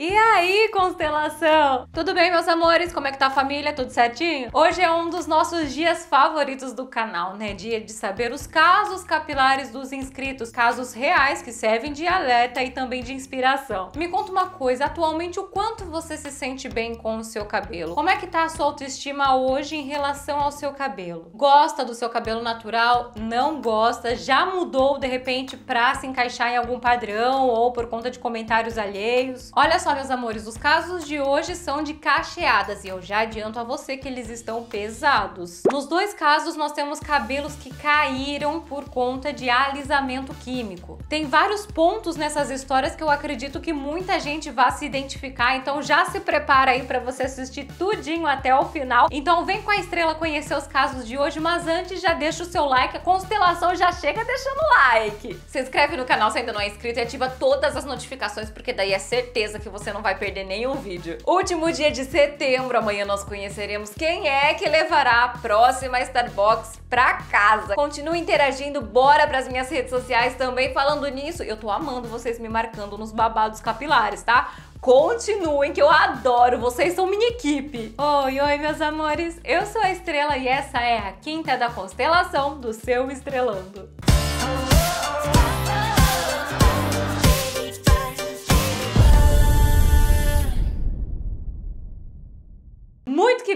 E aí, constelação? Tudo bem, meus amores? Como é que tá a família? Tudo certinho? Hoje é um dos nossos dias favoritos do canal, né? Dia de saber os casos capilares dos inscritos, casos reais que servem de alerta e também de inspiração. Me conta uma coisa, atualmente o quanto você se sente bem com o seu cabelo? Como é que tá a sua autoestima hoje em relação ao seu cabelo? Gosta do seu cabelo natural? Não gosta? Já mudou de repente para se encaixar em algum padrão ou por conta de comentários alheios? Olha só só, meus amores, os casos de hoje são de cacheadas e eu já adianto a você que eles estão pesados. Nos dois casos, nós temos cabelos que caíram por conta de alisamento químico. Tem vários pontos nessas histórias que eu acredito que muita gente vá se identificar, então já se prepara aí para você assistir tudinho até o final. Então vem com a estrela conhecer os casos de hoje, mas antes já deixa o seu like, a constelação já chega deixando like. Se inscreve no canal se ainda não é inscrito e ativa todas as notificações, porque daí é certeza que você você não vai perder nenhum vídeo. Último dia de setembro, amanhã nós conheceremos quem é que levará a próxima Starbucks pra casa. Continue interagindo, bora pras minhas redes sociais também falando nisso. Eu tô amando vocês me marcando nos babados capilares, tá? Continuem que eu adoro, vocês são minha equipe. Oi, oi, meus amores. Eu sou a Estrela e essa é a quinta da constelação do seu Estrelando.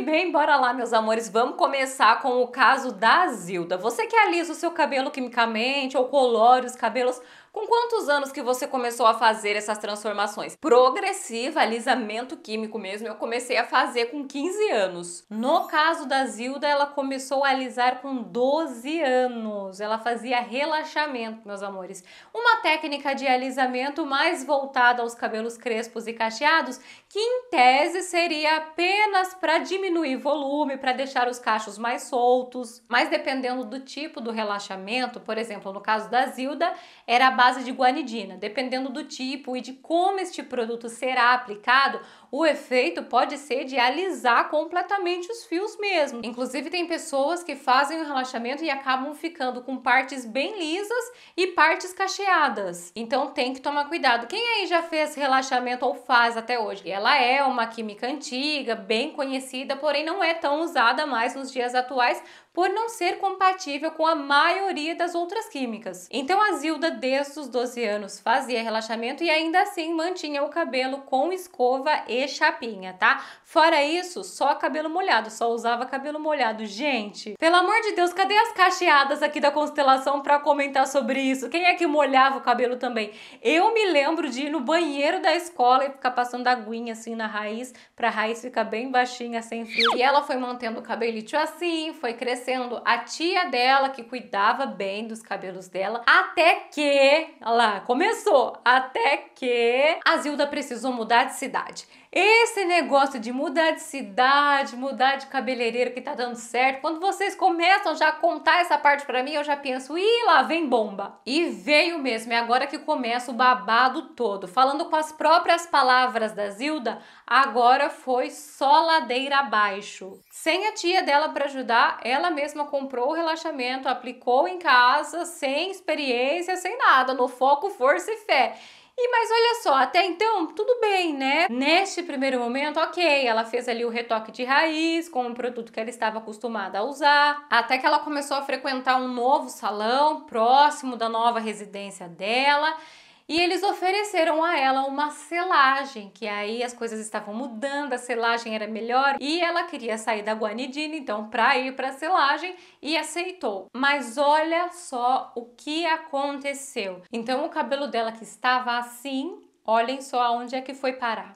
bem, bora lá, meus amores. Vamos começar com o caso da Zilda. Você que alisa o seu cabelo quimicamente ou colore os cabelos, com quantos anos que você começou a fazer essas transformações? Progressiva, alisamento químico mesmo, eu comecei a fazer com 15 anos. No caso da Zilda, ela começou a alisar com 12 anos. Ela fazia relaxamento, meus amores. Uma técnica de alisamento mais voltada aos cabelos crespos e cacheados, que em tese seria apenas para diminuir volume, para deixar os cachos mais soltos. Mas dependendo do tipo do relaxamento, por exemplo, no caso da Zilda, era base de guanidina. Dependendo do tipo e de como este produto será aplicado, o efeito pode ser de alisar completamente os fios mesmo. Inclusive, tem pessoas que fazem o relaxamento e acabam ficando com partes bem lisas e partes cacheadas. Então, tem que tomar cuidado. Quem aí já fez relaxamento ou faz até hoje? Ela é uma química antiga, bem conhecida, porém não é tão usada mais nos dias atuais por não ser compatível com a maioria das outras químicas. Então a Zilda, desde os 12 anos, fazia relaxamento e ainda assim mantinha o cabelo com escova e chapinha, tá? Fora isso, só cabelo molhado, só usava cabelo molhado. Gente, pelo amor de Deus, cadê as cacheadas aqui da constelação para comentar sobre isso? Quem é que molhava o cabelo também? Eu me lembro de ir no banheiro da escola e ficar passando aguinha assim na raiz, pra raiz ficar bem baixinha, sem fio. E ela foi mantendo o cabelito assim, foi crescendo obedecendo a tia dela que cuidava bem dos cabelos dela, até que, lá, começou, até que a Zilda precisou mudar de cidade. Esse negócio de mudar de cidade, mudar de cabeleireiro que tá dando certo, quando vocês começam já a contar essa parte para mim, eu já penso, e lá vem bomba. E veio mesmo, é agora que começa o babado todo. Falando com as próprias palavras da Zilda, agora foi só ladeira abaixo. Sem a tia dela para ajudar, ela mesma comprou o relaxamento, aplicou em casa, sem experiência, sem nada, no foco, força e fé. E mas olha só, até então tudo bem, né? Neste primeiro momento, ok, ela fez ali o retoque de raiz com um produto que ela estava acostumada a usar, até que ela começou a frequentar um novo salão próximo da nova residência dela e eles ofereceram a ela uma selagem, que aí as coisas estavam mudando, a selagem era melhor e ela queria sair da guanidina, então para ir para a selagem e aceitou. Mas olha só o que aconteceu. Então o cabelo dela que estava assim, olhem só aonde é que foi parar.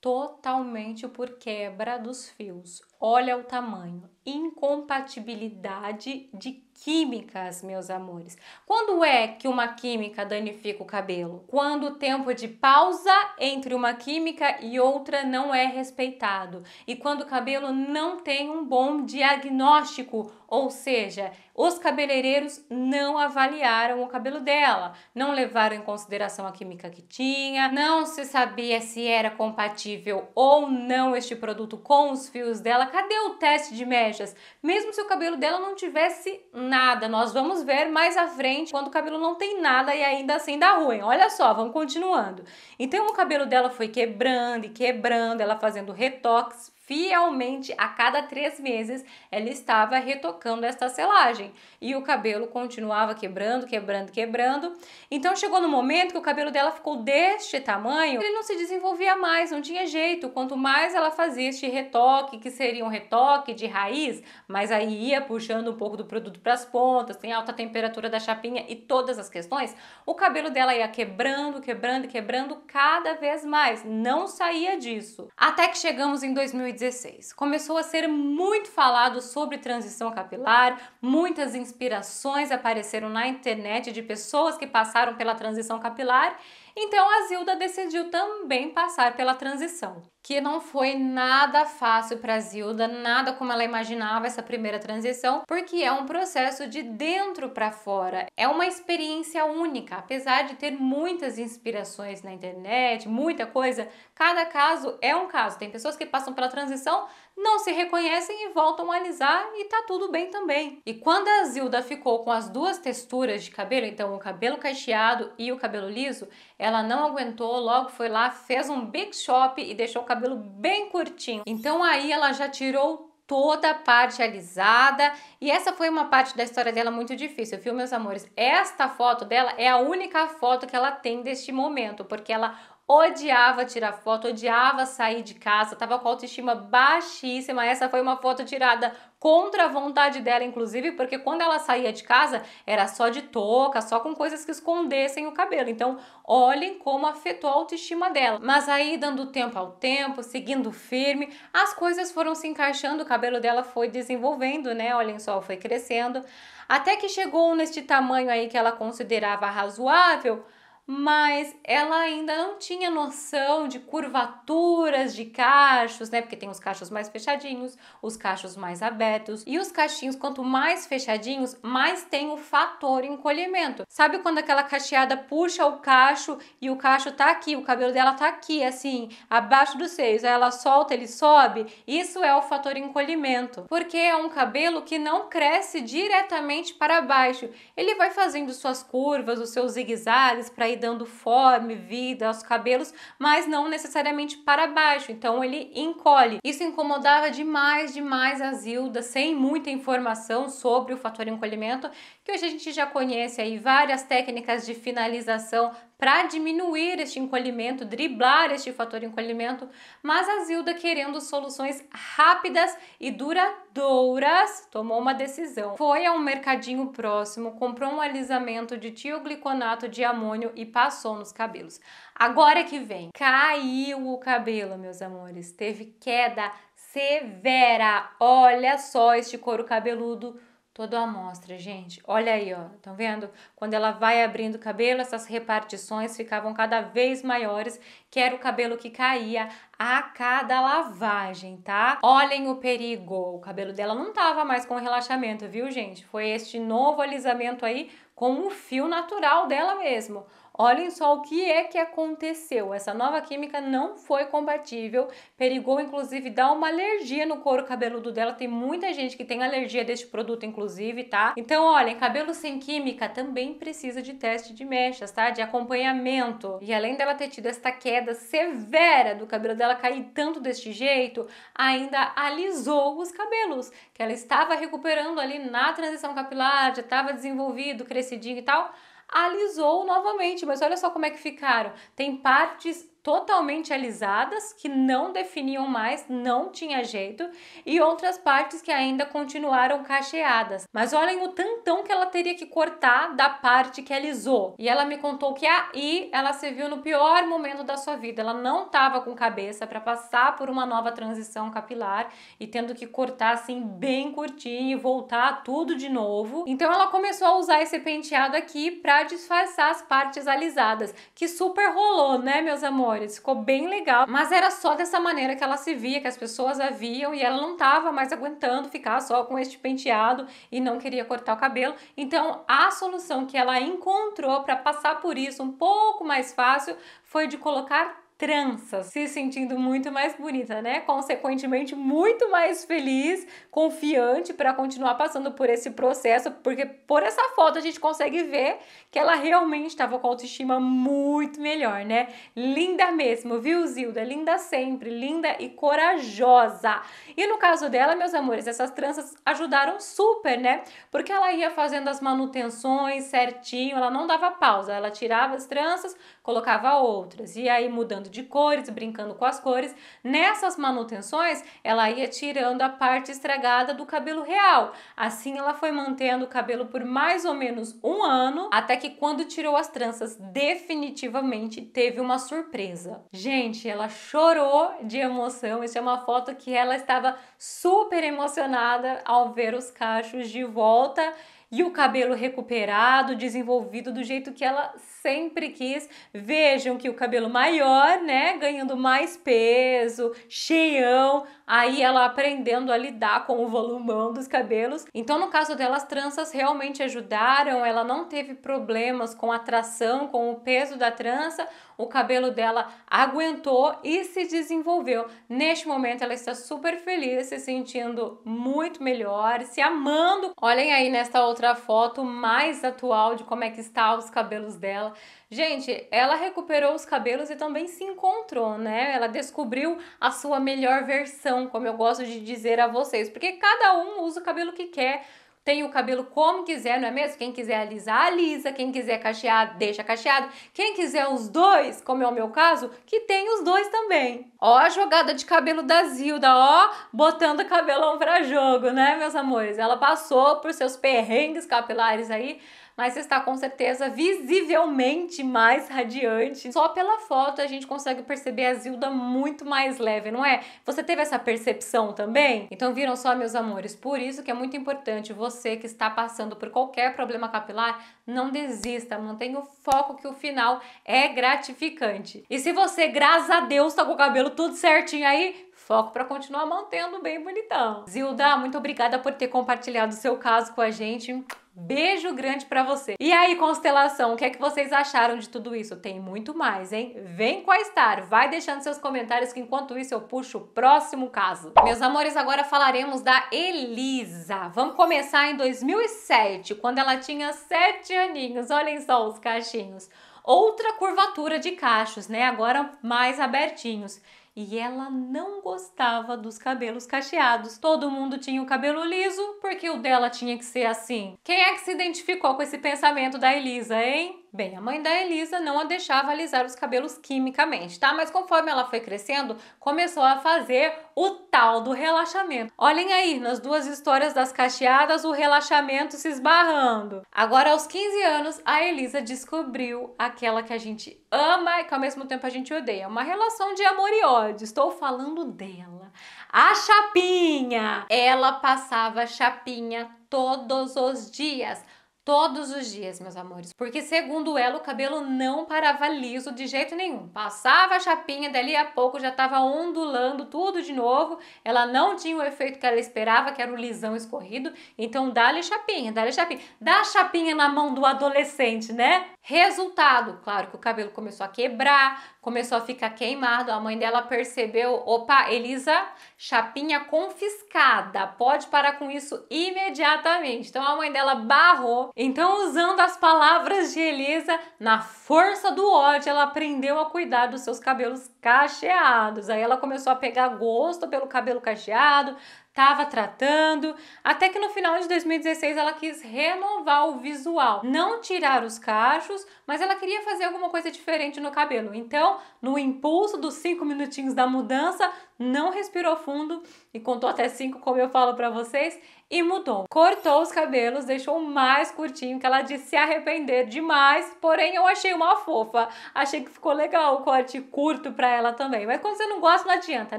Totalmente por quebra dos fios. Olha o tamanho incompatibilidade de químicas, meus amores. Quando é que uma química danifica o cabelo? Quando o tempo de pausa entre uma química e outra não é respeitado e quando o cabelo não tem um bom diagnóstico, ou seja, os cabeleireiros não avaliaram o cabelo dela, não levaram em consideração a química que tinha, não se sabia se era compatível ou não este produto com os fios dela. Cadê o teste de médico? mechas, mesmo se o cabelo dela não tivesse nada. Nós vamos ver mais à frente quando o cabelo não tem nada e ainda assim dá ruim. Olha só, vamos continuando. Então o cabelo dela foi quebrando e quebrando, ela fazendo retoques, fielmente a cada três meses ela estava retocando esta selagem e o cabelo continuava quebrando, quebrando, quebrando. Então chegou no momento que o cabelo dela ficou deste tamanho, ele não se desenvolvia mais, não tinha jeito. Quanto mais ela fazia este retoque, que seria um retoque de raiz, mas aí ia puxando um pouco do produto para as pontas, tem alta temperatura da chapinha e todas as questões, o cabelo dela ia quebrando, quebrando, quebrando cada vez mais, não saía disso. Até que chegamos em 2019 2016. Começou a ser muito falado sobre transição capilar, muitas inspirações apareceram na internet de pessoas que passaram pela transição capilar então a Zilda decidiu também passar pela transição, que não foi nada fácil para a Zilda, nada como ela imaginava essa primeira transição, porque é um processo de dentro para fora. É uma experiência única, apesar de ter muitas inspirações na internet, muita coisa, cada caso é um caso. Tem pessoas que passam pela transição não se reconhecem e voltam a alisar e tá tudo bem também. E quando a Zilda ficou com as duas texturas de cabelo, então o cabelo cacheado e o cabelo liso, ela não aguentou, logo foi lá, fez um big shop e deixou o cabelo bem curtinho. Então aí ela já tirou toda a parte alisada. E essa foi uma parte da história dela muito difícil, viu, meus amores? Esta foto dela é a única foto que ela tem deste momento, porque ela odiava tirar foto, odiava sair de casa, tava com autoestima baixíssima. Essa foi uma foto tirada contra a vontade dela, inclusive, porque quando ela saía de casa era só de touca, só com coisas que escondessem o cabelo. Então, olhem como afetou a autoestima dela. Mas aí, dando tempo ao tempo, seguindo firme, as coisas foram se encaixando, o cabelo dela foi desenvolvendo, né? Olhem só, foi crescendo, até que chegou neste tamanho aí que ela considerava razoável mas ela ainda não tinha noção de curvaturas de cachos, né? Porque tem os cachos mais fechadinhos, os cachos mais abertos. E os cachinhos, quanto mais fechadinhos, mais tem o fator encolhimento. Sabe quando aquela cacheada puxa o cacho e o cacho tá aqui, o cabelo dela tá aqui, assim, abaixo dos seios, aí ela solta, ele sobe? Isso é o fator encolhimento, porque é um cabelo que não cresce diretamente para baixo. Ele vai fazendo suas curvas, os seus zigue-zagues para ir dando forma, vida aos cabelos, mas não necessariamente para baixo. Então ele encolhe. Isso incomodava demais, demais a Zilda, sem muita informação sobre o fator encolhimento, que hoje a gente já conhece aí várias técnicas de finalização para diminuir este encolhimento, driblar este fator encolhimento, mas a Zilda querendo soluções rápidas e duradouras, tomou uma decisão. Foi a um mercadinho próximo, comprou um alisamento de tiogliconato de amônio e passou nos cabelos. Agora que vem, caiu o cabelo, meus amores. Teve queda severa. Olha só este couro cabeludo todo à mostra, gente. Olha aí, ó. Estão vendo? Quando ela vai abrindo o cabelo, essas repartições ficavam cada vez maiores, que era o cabelo que caía a cada lavagem, tá? Olhem o perigo. O cabelo dela não tava mais com relaxamento, viu, gente? Foi este novo alisamento aí com o fio natural dela mesmo. Olhem só o que é que aconteceu. Essa nova química não foi compatível, perigou inclusive dar uma alergia no couro cabeludo dela. Tem muita gente que tem alergia deste produto, inclusive, tá? Então, olhem, cabelo sem química também precisa de teste de mechas, tá? De acompanhamento. E além dela ter tido esta queda severa do cabelo dela cair tanto deste jeito, ainda alisou os cabelos, que ela estava recuperando ali na transição capilar, já estava desenvolvido, crescidinho e tal alisou novamente. Mas olha só como é que ficaram. Tem partes totalmente alisadas, que não definiam mais, não tinha jeito, e outras partes que ainda continuaram cacheadas. Mas olhem o tantão que ela teria que cortar da parte que alisou. E ela me contou que aí ela se viu no pior momento da sua vida. Ela não estava com cabeça para passar por uma nova transição capilar e tendo que cortar assim bem curtinho e voltar tudo de novo. Então ela começou a usar esse penteado aqui para disfarçar as partes alisadas, que super rolou, né, meus amores? histórias. Ficou bem legal, mas era só dessa maneira que ela se via, que as pessoas a viam e ela não estava mais aguentando ficar só com este penteado e não queria cortar o cabelo. Então, a solução que ela encontrou para passar por isso um pouco mais fácil foi de colocar tranças, se sentindo muito mais bonita, né? Consequentemente, muito mais feliz, confiante para continuar passando por esse processo, porque por essa foto a gente consegue ver que ela realmente estava com autoestima muito melhor, né? Linda mesmo, viu, Zilda? Linda sempre, linda e corajosa. E no caso dela, meus amores, essas tranças ajudaram super, né? Porque ela ia fazendo as manutenções certinho, ela não dava pausa, ela tirava as tranças, colocava outras, e aí mudando de cores, brincando com as cores. Nessas manutenções, ela ia tirando a parte estragada do cabelo real. Assim, ela foi mantendo o cabelo por mais ou menos um ano, até que quando tirou as tranças, definitivamente teve uma surpresa. Gente, ela chorou de emoção. Isso é uma foto que ela estava super emocionada ao ver os cachos de volta e o cabelo recuperado, desenvolvido do jeito que ela sempre quis. Vejam que o cabelo maior, né, ganhando mais peso, cheião, aí ela aprendendo a lidar com o volumão dos cabelos. Então, no caso dela, as tranças realmente ajudaram, ela não teve problemas com a tração, com o peso da trança, o cabelo dela aguentou e se desenvolveu. Neste momento, ela está super feliz, se sentindo muito melhor, se amando. Olhem aí nesta outra foto mais atual de como é que está os cabelos dela. Gente, ela recuperou os cabelos e também se encontrou, né? Ela descobriu a sua melhor versão, como eu gosto de dizer a vocês, porque cada um usa o cabelo que quer. Tem o cabelo como quiser, não é mesmo? Quem quiser alisar, alisa. Quem quiser cachear, deixa cacheado. Quem quiser os dois, como é o meu caso, que tem os dois também. Ó a jogada de cabelo da Zilda, ó, botando o cabelão pra jogo, né, meus amores? Ela passou por seus perrengues capilares aí, mas você está com certeza visivelmente mais radiante. Só pela foto a gente consegue perceber a Zilda muito mais leve, não é? Você teve essa percepção também? Então viram só, meus amores, por isso que é muito importante você que está passando por qualquer problema capilar, não desista, mantenha o foco que o final é gratificante. E se você, graças a Deus, está com o cabelo tudo certinho aí, foco para continuar mantendo bem bonitão. Zilda, muito obrigada por ter compartilhado o seu caso com a gente. Beijo grande para você. E aí, constelação, o que é que vocês acharam de tudo isso? Tem muito mais, hein? Vem com a Star, vai deixando seus comentários que enquanto isso eu puxo o próximo caso. Meus amores, agora falaremos da Elisa. Vamos começar em 2007, quando ela tinha 7 aninhos. Olhem só os cachinhos. Outra curvatura de cachos, né? Agora mais abertinhos e ela não gostava dos cabelos cacheados. Todo mundo tinha o cabelo liso porque o dela tinha que ser assim. Quem é que se identificou com esse pensamento da Elisa, hein? Bem, a mãe da Elisa não a deixava alisar os cabelos quimicamente, tá? Mas conforme ela foi crescendo, começou a fazer o tal do relaxamento. Olhem aí, nas duas histórias das cacheadas, o relaxamento se esbarrando. Agora, aos 15 anos, a Elisa descobriu aquela que a gente ama e que ao mesmo tempo a gente odeia. Uma relação de amor e ódio. Estou falando dela. A Chapinha! Ela passava chapinha todos os dias. Todos os dias, meus amores. Porque, segundo ela, o cabelo não parava liso de jeito nenhum. Passava a chapinha, dali a pouco já estava ondulando tudo de novo. Ela não tinha o efeito que ela esperava, que era o lisão escorrido. Então, dá-lhe chapinha, dá-lhe chapinha. Dá a chapinha na mão do adolescente, né? Resultado, claro que o cabelo começou a quebrar, começou a ficar queimado. A mãe dela percebeu: opa, Elisa, chapinha confiscada, pode parar com isso imediatamente. Então a mãe dela barrou. Então, usando as palavras de Elisa, na força do ódio, ela aprendeu a cuidar dos seus cabelos cacheados. Aí ela começou a pegar gosto pelo cabelo cacheado, estava tratando, até que no final de 2016 ela quis renovar o visual, não tirar os cachos, mas ela queria fazer alguma coisa diferente no cabelo. Então, no impulso dos cinco minutinhos da mudança, não respirou fundo e contou até cinco, como eu falo para vocês, e mudou. Cortou os cabelos, deixou mais curtinho, que ela disse se arrepender demais, porém eu achei uma fofa. Achei que ficou legal o corte curto para ela também. Mas quando você não gosta, não adianta,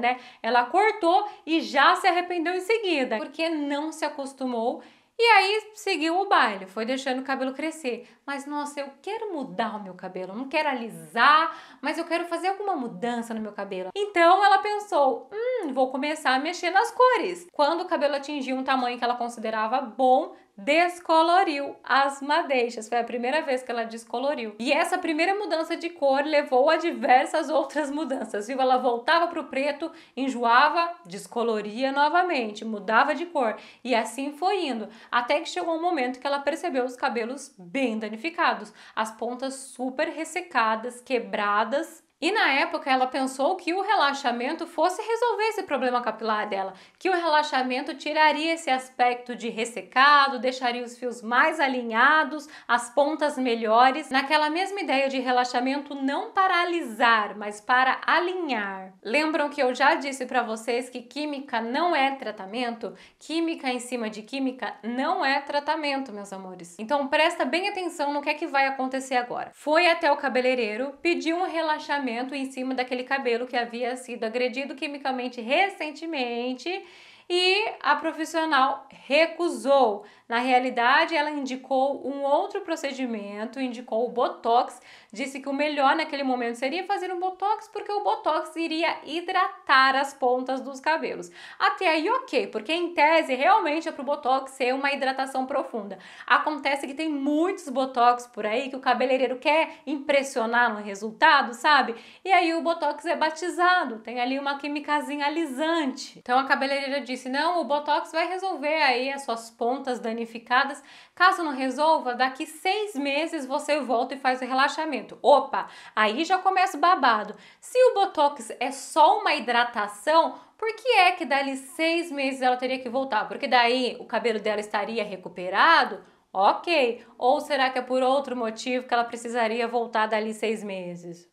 né? Ela cortou e já se arrependeu em seguida, porque não se acostumou e aí seguiu o baile, foi deixando o cabelo crescer. Mas nossa, eu quero mudar o meu cabelo, não quero alisar, mas eu quero fazer alguma mudança no meu cabelo. Então ela pensou, hum, vou começar a mexer nas cores. Quando o cabelo atingiu um tamanho que ela considerava bom, descoloriu as madeixas. Foi a primeira vez que ela descoloriu. E essa primeira mudança de cor levou a diversas outras mudanças, viu? Ela voltava para o preto, enjoava, descoloria novamente, mudava de cor. E assim foi indo, até que chegou um momento que ela percebeu os cabelos bem danificados, as pontas super ressecadas, quebradas e na época ela pensou que o relaxamento fosse resolver esse problema capilar dela, que o relaxamento tiraria esse aspecto de ressecado, deixaria os fios mais alinhados, as pontas melhores, naquela mesma ideia de relaxamento não paralisar, mas para alinhar. Lembram que eu já disse para vocês que química não é tratamento? Química em cima de química não é tratamento, meus amores. Então presta bem atenção no que é que vai acontecer agora. Foi até o cabeleireiro, pediu um relaxamento em cima daquele cabelo que havia sido agredido quimicamente recentemente e a profissional recusou. Na realidade, ela indicou um outro procedimento, indicou o botox, disse que o melhor naquele momento seria fazer um botox porque o botox iria hidratar as pontas dos cabelos. Até aí, ok, porque em tese realmente é para o botox ser uma hidratação profunda. Acontece que tem muitos botox por aí que o cabeleireiro quer impressionar no resultado, sabe? E aí o botox é batizado, tem ali uma quimicazinha alisante. Então a cabeleireira diz disse: não, o Botox vai resolver aí as suas pontas danificadas. Caso não resolva, daqui seis meses você volta e faz o relaxamento. Opa, aí já começa o babado. Se o Botox é só uma hidratação, por que é que dali seis meses ela teria que voltar? Porque daí o cabelo dela estaria recuperado? Ok. Ou será que é por outro motivo que ela precisaria voltar dali seis meses?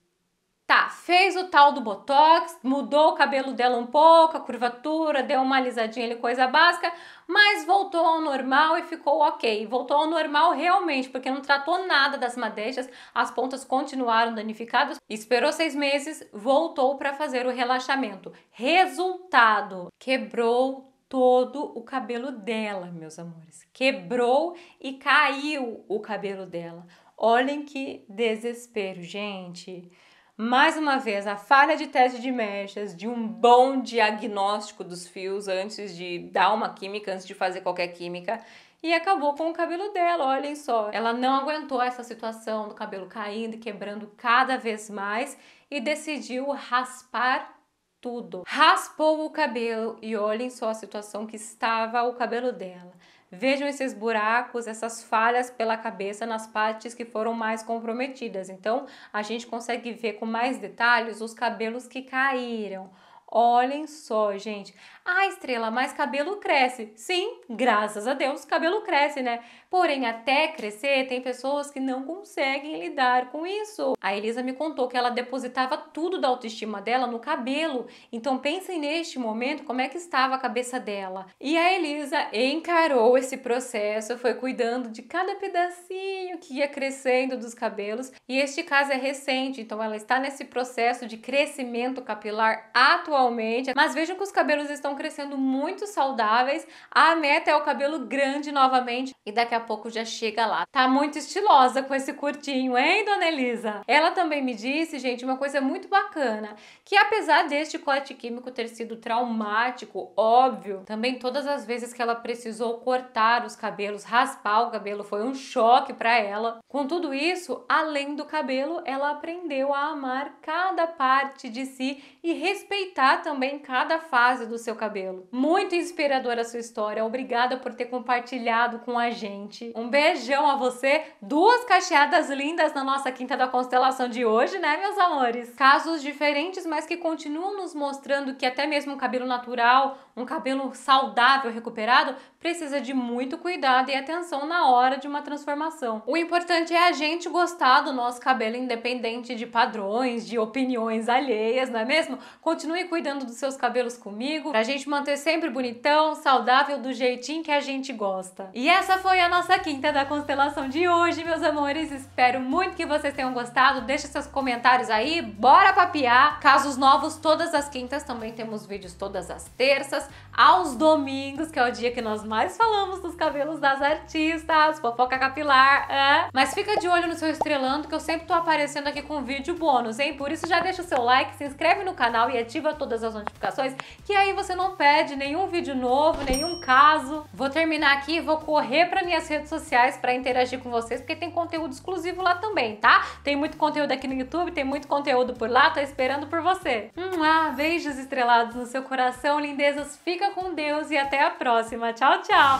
Tá, fez o tal do botox, mudou o cabelo dela um pouco, a curvatura, deu uma alisadinha ali, coisa básica, mas voltou ao normal e ficou ok. Voltou ao normal realmente, porque não tratou nada das madeixas, as pontas continuaram danificadas. Esperou seis meses, voltou para fazer o relaxamento. Resultado: quebrou todo o cabelo dela, meus amores. Quebrou e caiu o cabelo dela. Olhem que desespero, gente mais uma vez, a falha de teste de mechas, de um bom diagnóstico dos fios antes de dar uma química, antes de fazer qualquer química, e acabou com o cabelo dela, olhem só. Ela não aguentou essa situação do cabelo caindo e quebrando cada vez mais e decidiu raspar tudo. Raspou o cabelo e olhem só a situação que estava o cabelo dela. Vejam esses buracos, essas falhas pela cabeça nas partes que foram mais comprometidas. Então, a gente consegue ver com mais detalhes os cabelos que caíram Olhem só, gente. Ah, estrela, mas cabelo cresce. Sim, graças a Deus, cabelo cresce, né? Porém, até crescer, tem pessoas que não conseguem lidar com isso. A Elisa me contou que ela depositava tudo da autoestima dela no cabelo. Então, pensem neste momento como é que estava a cabeça dela. E a Elisa encarou esse processo, foi cuidando de cada pedacinho que ia crescendo dos cabelos. E este caso é recente, então ela está nesse processo de crescimento capilar atual atualmente, mas vejam que os cabelos estão crescendo muito saudáveis. A meta é o cabelo grande novamente e daqui a pouco já chega lá. Tá muito estilosa com esse curtinho, hein, dona Elisa? Ela também me disse, gente, uma coisa muito bacana, que apesar deste corte químico ter sido traumático, óbvio, também todas as vezes que ela precisou cortar os cabelos, raspar o cabelo, foi um choque para ela. Com tudo isso, além do cabelo, ela aprendeu a amar cada parte de si e respeitar explorar também cada fase do seu cabelo. Muito inspiradora a sua história. Obrigada por ter compartilhado com a gente. Um beijão a você. Duas cacheadas lindas na nossa quinta da constelação de hoje, né, meus amores? Casos diferentes, mas que continuam nos mostrando que até mesmo um cabelo natural, um cabelo saudável, recuperado, precisa de muito cuidado e atenção na hora de uma transformação. O importante é a gente gostar do nosso cabelo, independente de padrões, de opiniões alheias, não é mesmo? Continue cuidando cuidando dos seus cabelos comigo, pra gente manter sempre bonitão, saudável, do jeitinho que a gente gosta. E essa foi a nossa quinta da constelação de hoje, meus amores. Espero muito que vocês tenham gostado. Deixe seus comentários aí, bora papiar. Casos novos todas as quintas, também temos vídeos todas as terças, aos domingos, que é o dia que nós mais falamos dos cabelos das artistas, fofoca capilar, é. Mas fica de olho no seu estrelando, que eu sempre tô aparecendo aqui com vídeo bônus, hein? Por isso já deixa o seu like, se inscreve no canal e ativa todas todas as notificações, que aí você não perde nenhum vídeo novo, nenhum caso. Vou terminar aqui e vou correr para minhas redes sociais para interagir com vocês, porque tem conteúdo exclusivo lá também, tá? Tem muito conteúdo aqui no YouTube, tem muito conteúdo por lá, tô esperando por você. Hum, ah, beijos estrelados no seu coração, lindezas. Fica com Deus e até a próxima. Tchau, tchau.